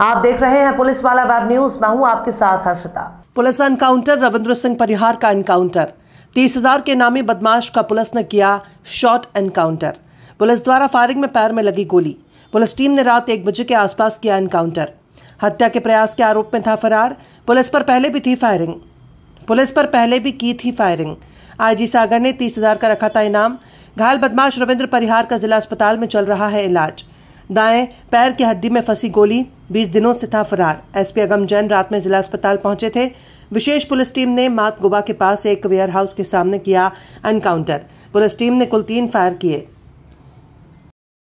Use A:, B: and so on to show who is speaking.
A: आप देख रहे हैं पुलिस वाला वेब न्यूज मैं हूं आपके साथ हर्षिता
B: पुलिस एनकाउंटर रविंद्र सिंह परिहार का एनकाउंटर तीस हजार के नामी बदमाश का पुलिस ने किया शॉर्ट एनकाउंटर पुलिस द्वारा फायरिंग में पैर में लगी गोली पुलिस टीम ने रात एक बजे के आसपास किया एनकाउंटर हत्या के प्रयास के आरोप में था फरार पुलिस पर पहले भी थी फायरिंग पुलिस पर पहले भी की थी फायरिंग आईजी सागर ने तीस हजार का रखा था इनाम घायल बदमाश रविंद्र परिहार का जिला अस्पताल में चल रहा है इलाज दाएं पैर की हड्डी में फंसी गोली बीस दिनों से था फरार एसपी अगम जैन रात में जिला अस्पताल पहुंचे थे विशेष पुलिस टीम ने मात गुबा के पास एक वेयर हाउस के सामने किया एनकाउंटर पुलिस टीम ने कुल तीन फायर किए